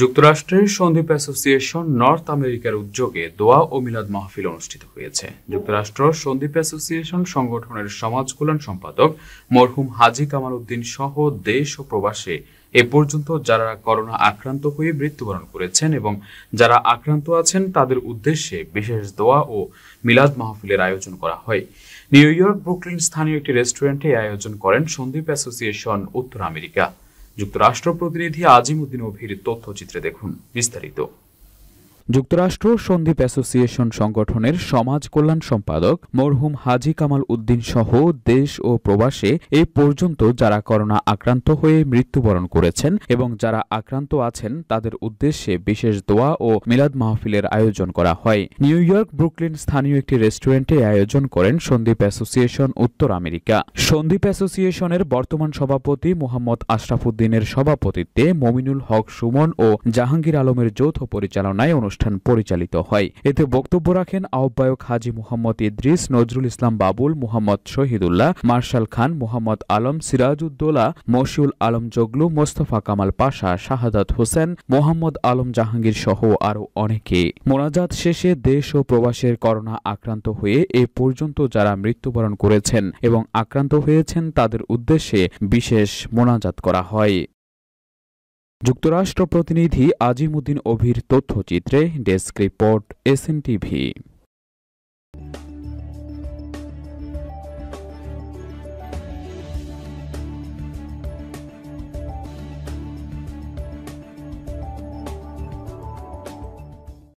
যুক্তরাষ্ট্রের Sandwip association north আমেরিকার উদ্যোগে দোয়া ও মিলাদ মাহফিল অনুষ্ঠিত হয়েছে যুক্তরাষ্ট্র সন্দ্বীপ অ্যাসোসিয়েশন সংগঠনের সমাজ কল্যাণ সম্পাদক মরহুম হাজি কামাল উদ্দিন সহ দেশ ও প্রবাসে এ পর্যন্ত যারা করোনা আক্রান্ত হয়ে মৃত্যুবরণ করেছেন এবং যারা আক্রান্ত আছেন তাদের উদ্দেশ্যে বিশেষ দোয়া ও মিলাদ মাহফিলের আয়োজন করা হয় নিউ ইয়র্ক ব্রুকলিন স্থানীয় একটি রেস্টুরেন্টে আয়োজন করেন সন্দ্বীপ অ্যাসোসিয়েশন উত্তর আমেরিকা যুক্তরাষ্ট্র প্রতিনিধি আজিম উদ্দিন অভির তথ্যচিত্রে দেখুন বিস্তারিত যুক্তরাষ্ট্র সন্দ্বীপ অ্যাসোসিয়েশন সংগঠনের সমাজ কল্যাণ সম্পাদক মরহুম হাজি কামাল উদ্দিন সহ দেশ ও প্রবাসে এ পর্যন্ত যারা করোনা আক্রান্ত হয়ে মৃত্যুবরণ করেছেন এবং যারা আক্রান্ত আছেন তাদের উদ্দেশ্যে বিশেষ দোয়া ও মিলাদ মাহফিলের আয়োজন করা হয় নিউ ইয়র্ক ব্রুকলিন স্থানীয় একটি রেস্টুরেন্টে আয়োজন করেন সন্দ্বীপ অ্যাসোসিয়েশন উত্তর আমেরিকা সন্দ্বীপ অ্যাসোসিয়েশনের বর্তমান সভাপতি মোহাম্মদ আশরাফুদ্দিনের সভাপতিত্বে মমিনুল হক সুমন ও জাহাঙ্গীর আলমের যৌথ পরিচালনায় অনু অনুষ্ঠান পরিচালিত হয় এতে বক্তব্য রাখেন আহ্বায়ক হাজি মোহাম্মদ ইদ্রিস নজরুল ইসলাম বাবুল মোহাম্মদ শহীদুল্লাহ মার্শাল খান মোহাম্মদ আলম সিরাজউদ্দৌলা মশিউল আলম জগলু মোস্তফা কামাল পাশা শাহাদাত হোসেন মোহাম্মদ আলম জাহাঙ্গীর সহ আরও অনেকে মোনাজাত শেষে দেশ ও প্রবাসের করোনা আক্রান্ত হয়ে এ পর্যন্ত যারা মৃত্যুবরণ করেছেন এবং আক্রান্ত হয়েছেন তাদের উদ্দেশ্যে বিশেষ মোনাজাত করা হয় যুক্তরাষ্ট্র প্রতিনিধি আজিমুদ্দিন অভির তথ্যচিত্রে ডেস্ক রিপোর্ট এসএনটিভি